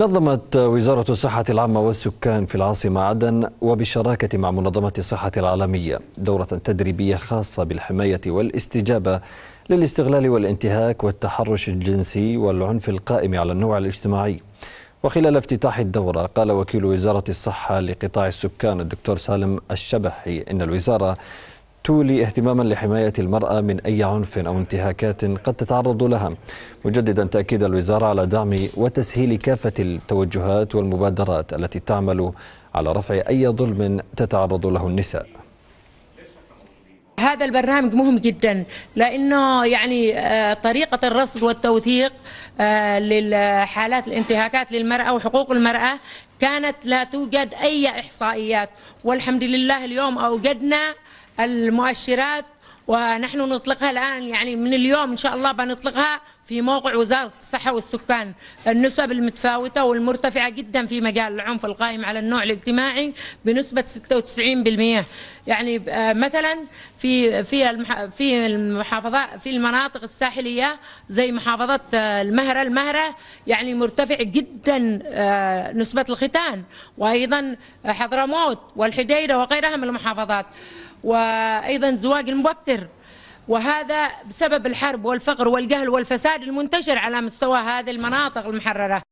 نظمت وزارة الصحة العامة والسكان في العاصمة عدن وبالشراكة مع منظمة الصحة العالمية دورة تدريبية خاصة بالحماية والاستجابة للاستغلال والانتهاك والتحرش الجنسي والعنف القائم على النوع الاجتماعي وخلال افتتاح الدورة قال وكيل وزارة الصحة لقطاع السكان الدكتور سالم الشبحي إن الوزارة تولي اهتماما لحماية المرأة من أي عنف أو انتهاكات قد تتعرض لها مجددا تأكيد الوزارة على دعم وتسهيل كافة التوجهات والمبادرات التي تعمل على رفع أي ظلم تتعرض له النساء هذا البرنامج مهم جدا لانه يعني آه، طريقه الرصد والتوثيق آه، للحالات الانتهاكات للمراه وحقوق المراه كانت لا توجد اي احصائيات والحمد لله اليوم اوجدنا المؤشرات ونحن نطلقها الآن يعني من اليوم إن شاء الله بنطلقها في موقع وزارة الصحة والسكان النسب المتفاوتة والمرتفعة جدا في مجال العنف القائم على النوع الاجتماعي بنسبة 96% يعني آه، مثلا في في في المحافظة في المناطق الساحلية زي محافظة آه، المهرة المهرة يعني مرتفع جدا آه، نسبة الختان وأيضا حضرموت والحديدة وغيرها من المحافظات وأيضا زواج المبكر وهذا بسبب الحرب والفقر والجهل والفساد المنتشر على مستوى هذه المناطق المحررة